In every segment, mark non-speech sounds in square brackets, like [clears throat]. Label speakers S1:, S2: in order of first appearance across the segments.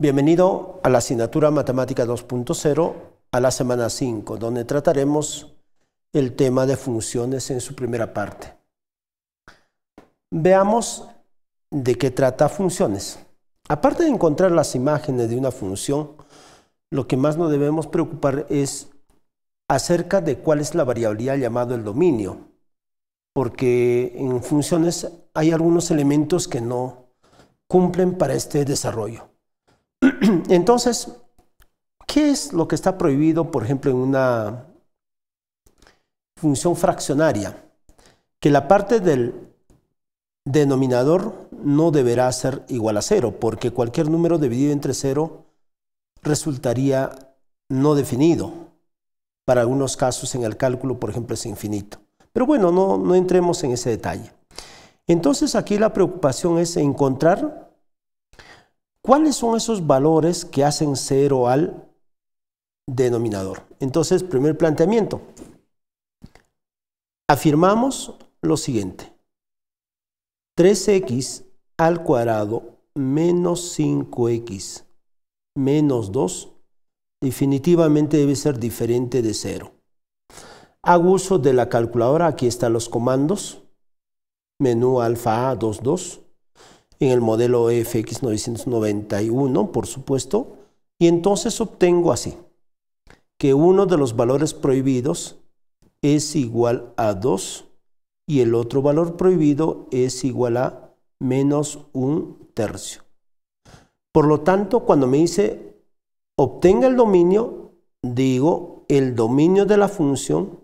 S1: Bienvenido a la asignatura Matemática 2.0, a la semana 5, donde trataremos el tema de funciones en su primera parte. Veamos de qué trata funciones. Aparte de encontrar las imágenes de una función, lo que más nos debemos preocupar es acerca de cuál es la variabilidad llamado el dominio, porque en funciones hay algunos elementos que no cumplen para este desarrollo. [clears throat] Entonces, ¿qué es lo que está prohibido, por ejemplo, en una función fraccionaria? Que la parte del denominador no deberá ser igual a cero, porque cualquier número dividido entre cero resultaría no definido. Para algunos casos en el cálculo, por ejemplo, es infinito. Pero bueno, no, no entremos en ese detalle. Entonces aquí la preocupación es encontrar ¿Cuáles son esos valores que hacen cero al denominador? Entonces, primer planteamiento. Afirmamos lo siguiente. 3x al cuadrado menos 5x menos 2 definitivamente debe ser diferente de cero Hago uso de la calculadora, aquí están los comandos, menú alfa A22, en el modelo FX991, por supuesto, y entonces obtengo así, que uno de los valores prohibidos es igual a 2 y el otro valor prohibido es igual a menos un tercio. Por lo tanto, cuando me dice obtenga el dominio, digo el dominio de la función,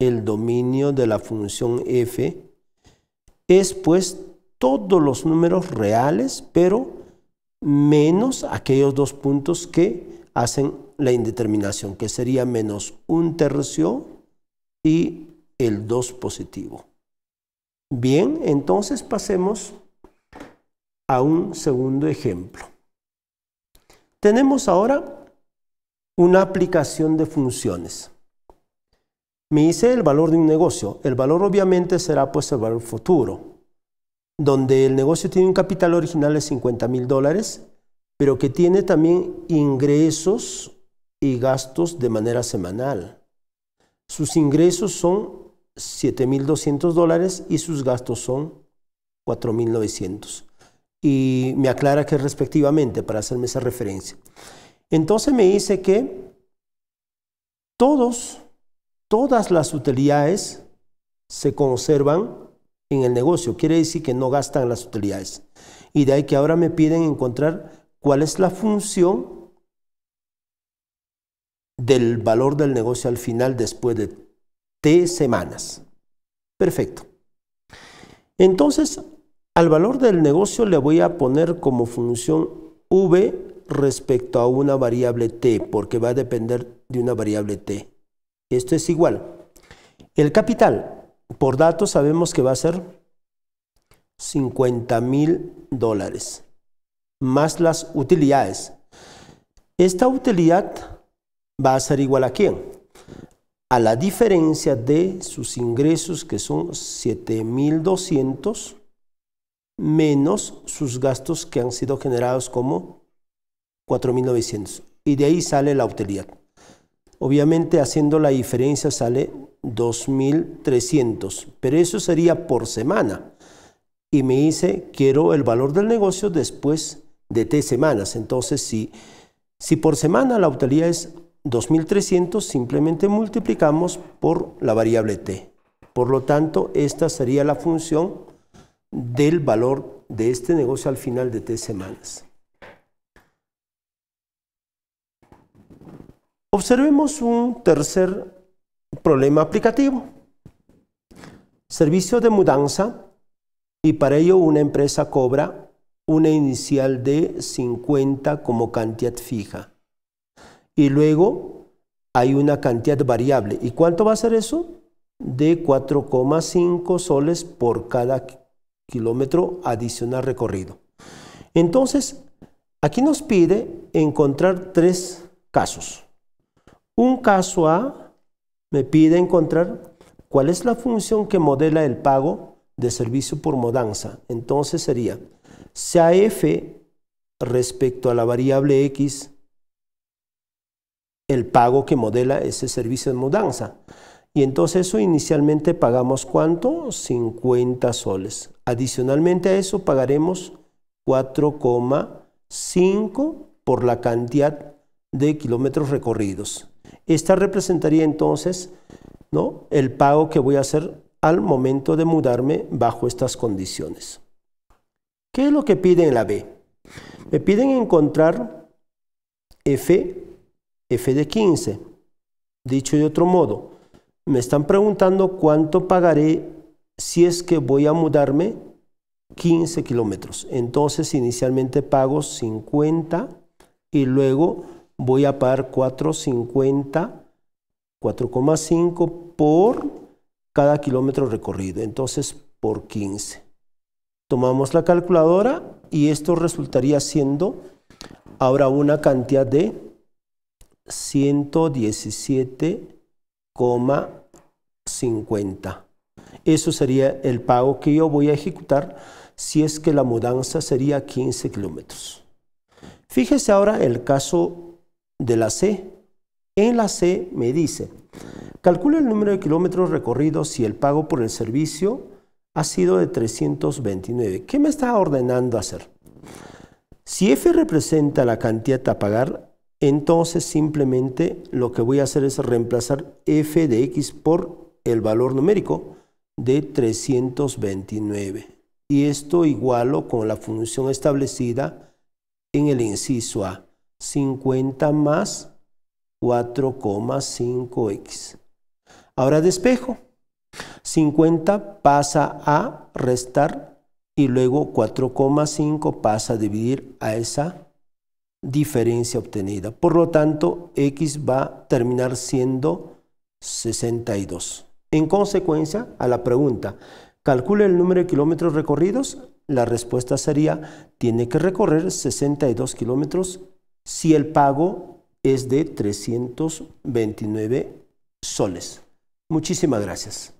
S1: el dominio de la función f es pues todos los números reales, pero menos aquellos dos puntos que hacen la indeterminación, que sería menos un tercio y el 2 positivo. Bien, entonces pasemos a un segundo ejemplo. Tenemos ahora una aplicación de funciones. Me hice el valor de un negocio. El valor obviamente será pues el valor futuro donde el negocio tiene un capital original de 50 mil dólares, pero que tiene también ingresos y gastos de manera semanal. Sus ingresos son 7.200 dólares y sus gastos son 4.900. Y me aclara que respectivamente para hacerme esa referencia. Entonces me dice que todos, todas las utilidades se conservan en el negocio, quiere decir que no gastan las utilidades. Y de ahí que ahora me piden encontrar cuál es la función del valor del negocio al final después de T semanas. Perfecto. Entonces, al valor del negocio le voy a poner como función V respecto a una variable T, porque va a depender de una variable T. Esto es igual. El capital por datos sabemos que va a ser 50 mil dólares, más las utilidades. Esta utilidad va a ser igual a quién? A la diferencia de sus ingresos que son 7.200 menos sus gastos que han sido generados como 4.900. Y de ahí sale la utilidad. Obviamente haciendo la diferencia sale 2.300, pero eso sería por semana. Y me dice, quiero el valor del negocio después de T semanas. Entonces, si, si por semana la utilidad es 2.300, simplemente multiplicamos por la variable T. Por lo tanto, esta sería la función del valor de este negocio al final de T semanas. Observemos un tercer problema aplicativo. Servicio de mudanza y para ello una empresa cobra una inicial de 50 como cantidad fija. Y luego hay una cantidad variable. ¿Y cuánto va a ser eso? De 4,5 soles por cada kilómetro adicional recorrido. Entonces, aquí nos pide encontrar tres casos. Un caso A me pide encontrar cuál es la función que modela el pago de servicio por mudanza. Entonces sería f respecto a la variable X, el pago que modela ese servicio de mudanza. Y entonces eso inicialmente pagamos cuánto? 50 soles. Adicionalmente a eso pagaremos 4,5 por la cantidad de kilómetros recorridos. Esta representaría entonces ¿no? el pago que voy a hacer al momento de mudarme bajo estas condiciones. ¿Qué es lo que piden en la B? Me piden encontrar F, F de 15. Dicho de otro modo, me están preguntando cuánto pagaré si es que voy a mudarme 15 kilómetros. Entonces inicialmente pago 50 y luego voy a pagar 4.50, 4,5 por cada kilómetro recorrido. Entonces, por 15. Tomamos la calculadora y esto resultaría siendo ahora una cantidad de 117,50. Eso sería el pago que yo voy a ejecutar si es que la mudanza sería 15 kilómetros. Fíjese ahora el caso de la C. En la C me dice, calcule el número de kilómetros recorridos si el pago por el servicio ha sido de 329. ¿Qué me está ordenando hacer? Si F representa la cantidad a pagar, entonces simplemente lo que voy a hacer es reemplazar F de X por el valor numérico de 329. Y esto igualo con la función establecida en el inciso A. 50 más 4,5x. Ahora despejo. 50 pasa a restar y luego 4,5 pasa a dividir a esa diferencia obtenida. Por lo tanto, x va a terminar siendo 62. En consecuencia, a la pregunta, calcule el número de kilómetros recorridos, la respuesta sería, tiene que recorrer 62 kilómetros si el pago es de 329 soles. Muchísimas gracias.